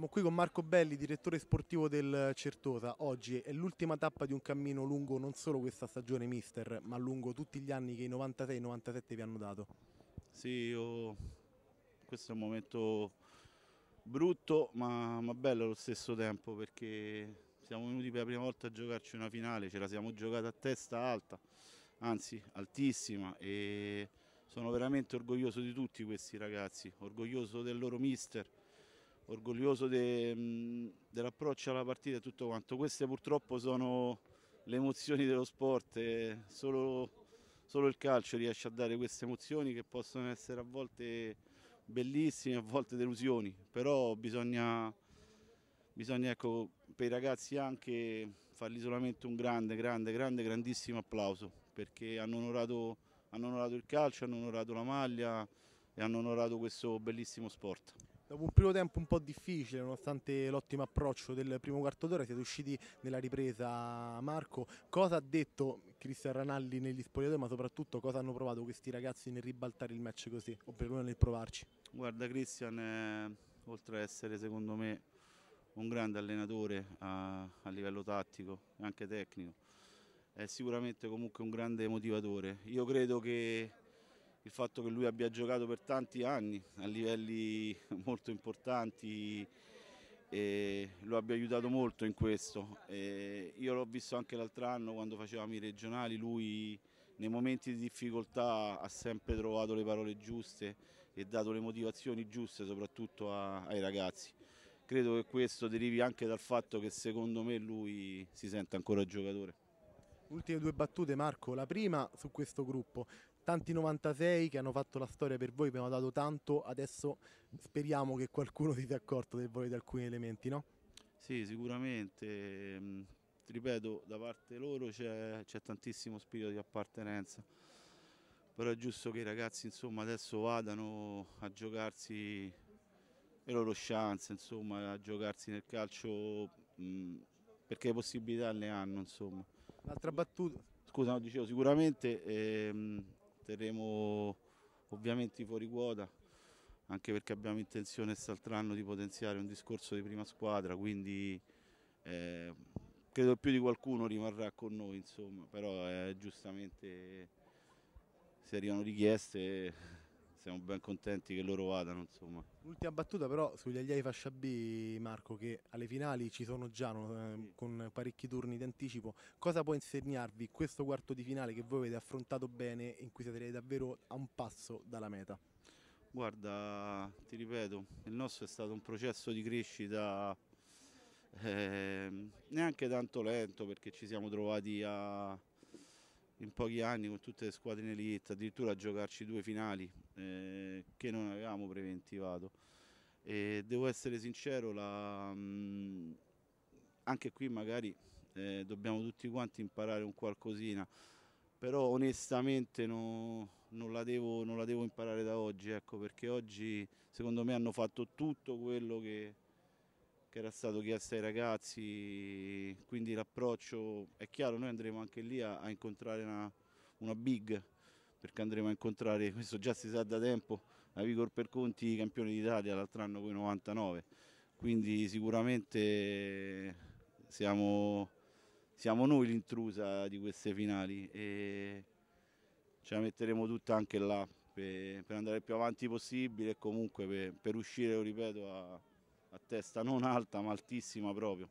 Siamo qui con Marco Belli, direttore sportivo del Certosa. Oggi è l'ultima tappa di un cammino lungo non solo questa stagione mister, ma lungo tutti gli anni che i 96 e 97 vi hanno dato. Sì, io... questo è un momento brutto ma, ma bello allo stesso tempo perché siamo venuti per la prima volta a giocarci una finale, ce la siamo giocata a testa alta, anzi altissima e sono veramente orgoglioso di tutti questi ragazzi, orgoglioso del loro mister, orgoglioso de, mm, dell'approccio alla partita e tutto quanto. Queste purtroppo sono le emozioni dello sport, solo, solo, il calcio riesce a dare queste emozioni che possono essere a volte bellissime, a volte delusioni, però bisogna, bisogna ecco, per i ragazzi anche fargli solamente un grande, grande, grande, grandissimo applauso perché hanno onorato, hanno onorato il calcio, hanno onorato la maglia e hanno onorato questo bellissimo sport. Dopo un primo tempo un po' difficile, nonostante l'ottimo approccio del primo quarto d'ora, siete usciti nella ripresa Marco. Cosa ha detto Cristian Ranalli negli spogliatoi, ma soprattutto cosa hanno provato questi ragazzi nel ribaltare il match così, o perlomeno nel provarci? Guarda, Cristian, eh, oltre ad essere secondo me un grande allenatore a, a livello tattico e anche tecnico, è sicuramente comunque un grande motivatore. Io credo che il fatto che lui abbia giocato per tanti anni a livelli molto importanti lo abbia aiutato molto in questo. E io l'ho visto anche l'altro anno quando facevamo i regionali, lui nei momenti di difficoltà ha sempre trovato le parole giuste e dato le motivazioni giuste soprattutto a, ai ragazzi. Credo che questo derivi anche dal fatto che secondo me lui si sente ancora giocatore. Ultime due battute Marco, la prima su questo gruppo, tanti 96 che hanno fatto la storia per voi, abbiamo dato tanto, adesso speriamo che qualcuno si sia accorto del valore di alcuni elementi, no? Sì, sicuramente, ehm, ripeto, da parte loro c'è, tantissimo spirito di appartenenza, però è giusto che i ragazzi insomma, adesso vadano a giocarsi le loro chance, insomma, a giocarsi nel calcio mh, perché possibilità le hanno. Insomma. L'altra battuta? Scusa, no, dicevo, sicuramente... Ehm, terremo ovviamente fuori quota, anche perché abbiamo intenzione quest'altro di potenziare un discorso di prima squadra, quindi eh, credo più di qualcuno rimarrà con noi, insomma, però eh, giustamente se arrivano richieste siamo ben contenti che loro vadano. Insomma. Ultima battuta però sugli agliai fascia B, Marco, che alle finali ci sono già eh, con parecchi turni di anticipo. Cosa può insegnarvi questo quarto di finale che voi avete affrontato bene in cui siete davvero a un passo dalla meta? Guarda, ti ripeto, il nostro è stato un processo di crescita eh, neanche tanto lento perché ci siamo trovati a in pochi anni con tutte le squadre in elite, addirittura a giocarci due finali eh, che non avevamo preventivato. E devo essere sincero, la, mh, mm, anche qui magari eh, dobbiamo tutti quanti imparare un qualcosina, però onestamente no, non, la devo, non, la devo, imparare da oggi, ecco, perché oggi secondo me hanno fatto tutto quello che che era stato chiesto ai ragazzi, quindi l'approccio è chiaro, noi andremo anche lì a, a incontrare una, una big, perché andremo a incontrare, questo già si sa da tempo, la Vigor per Conti, campione d'Italia l'altro anno con i 99, quindi sicuramente siamo, siamo noi l'intrusa di queste finali e ce la metteremo tutta anche là per, per andare più avanti possibile e comunque per, per uscire, ripeto, a, a testa non alta ma altissima proprio.